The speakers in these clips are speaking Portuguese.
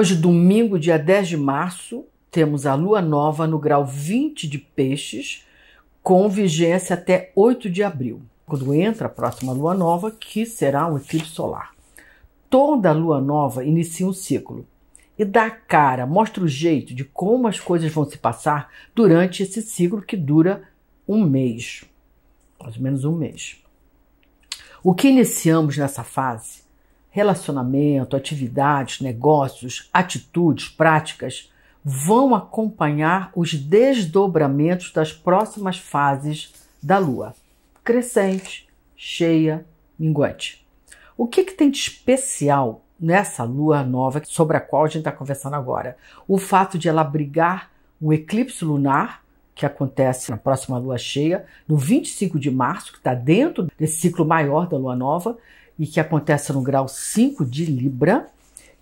Hoje, domingo, dia 10 de março, temos a lua nova no grau 20 de Peixes, com vigência até 8 de abril, quando entra a próxima lua nova, que será um eclipse solar. Toda lua nova inicia um ciclo e dá a cara, mostra o jeito de como as coisas vão se passar durante esse ciclo que dura um mês, mais ou menos um mês. O que iniciamos nessa fase relacionamento, atividades, negócios, atitudes, práticas vão acompanhar os desdobramentos das próximas fases da Lua: crescente, cheia, minguante. O que, que tem de especial nessa Lua nova sobre a qual a gente está conversando agora? O fato de ela abrigar um eclipse lunar que acontece na próxima lua cheia, no 25 de março, que está dentro desse ciclo maior da lua nova, e que acontece no grau 5 de Libra,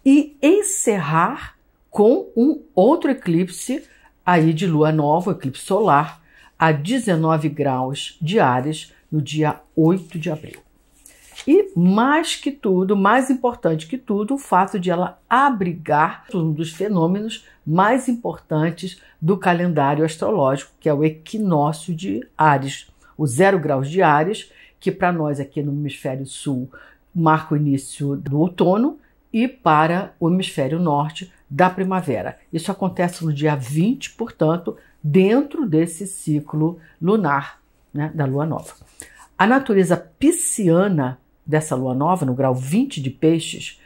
e encerrar com um outro eclipse aí de lua nova, eclipse solar, a 19 graus de Ares no dia 8 de abril. E mais que tudo, mais importante que tudo, o fato de ela abrigar um dos fenômenos mais importantes do calendário astrológico, que é o equinócio de Ares, o zero graus de Ares, que para nós aqui no hemisfério sul marca o início do outono e para o hemisfério norte da primavera. Isso acontece no dia 20, portanto, dentro desse ciclo lunar né, da lua nova. A natureza pisciana dessa lua nova, no grau 20 de peixes,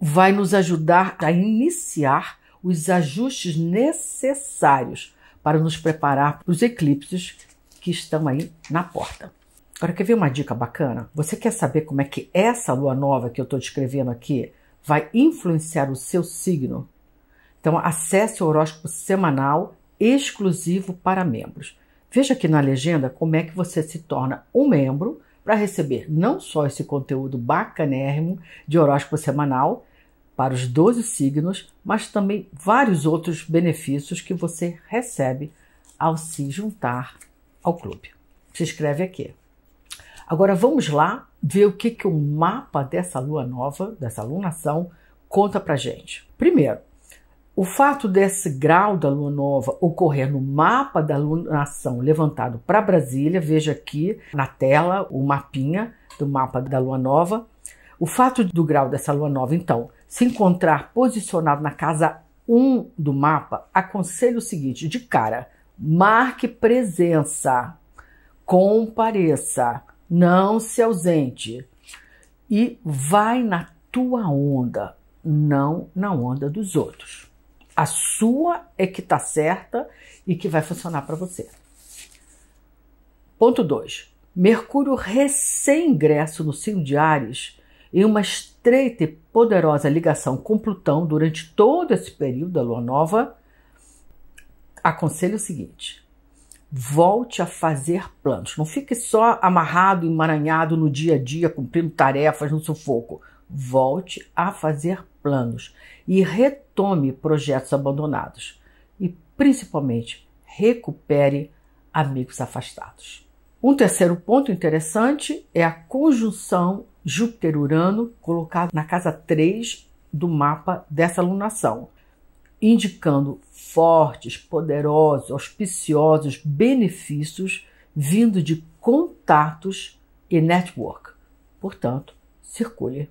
vai nos ajudar a iniciar os ajustes necessários para nos preparar para os eclipses que estão aí na porta. Agora, quer ver uma dica bacana? Você quer saber como é que essa lua nova que eu estou descrevendo aqui vai influenciar o seu signo? Então, acesse o horóscopo semanal exclusivo para membros. Veja aqui na legenda como é que você se torna um membro para receber não só esse conteúdo bacanérrimo de horóscopo semanal para os 12 signos, mas também vários outros benefícios que você recebe ao se juntar ao clube. Se inscreve aqui. Agora vamos lá ver o que, que o mapa dessa lua nova, dessa lunação, conta pra gente. Primeiro, o fato desse grau da lua nova ocorrer no mapa da lunação levantado para Brasília, veja aqui na tela o mapinha do mapa da lua nova. O fato do grau dessa lua nova, então, se encontrar posicionado na casa 1 do mapa, aconselho o seguinte: de cara, marque presença, compareça, não se ausente. E vai na tua onda, não na onda dos outros. A sua é que está certa e que vai funcionar para você. Ponto 2. Mercúrio recém-ingresso no signo de Ares, em uma estreita e poderosa ligação com Plutão durante todo esse período da lua nova, aconselho o seguinte: Volte a fazer planos. Não fique só amarrado, emaranhado no dia a dia, cumprindo tarefas no sufoco. Volte a fazer planos e retome projetos abandonados. E principalmente, recupere amigos afastados. Um terceiro ponto interessante é a conjunção Júpiter-Urano colocado na casa 3 do mapa dessa alunação indicando fortes, poderosos, auspiciosos benefícios vindo de contatos e network. Portanto, circule.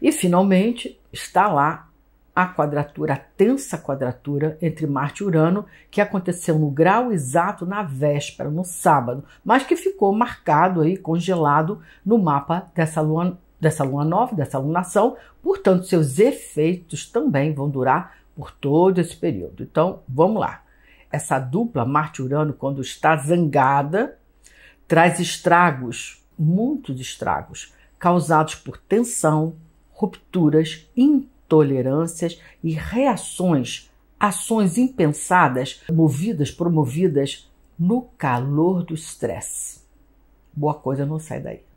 E finalmente está lá a quadratura, a tensa quadratura entre Marte e Urano, que aconteceu no grau exato na véspera, no sábado, mas que ficou marcado aí, congelado no mapa dessa lua dessa lua nova, dessa lunação, portanto, seus efeitos também vão durar por todo esse período. Então, vamos lá. Essa dupla Marte-Urano, quando está zangada, traz estragos, muitos estragos, causados por tensão, rupturas, intolerâncias e reações, ações impensadas, movidas, promovidas no calor do estresse. Boa coisa não sai daí.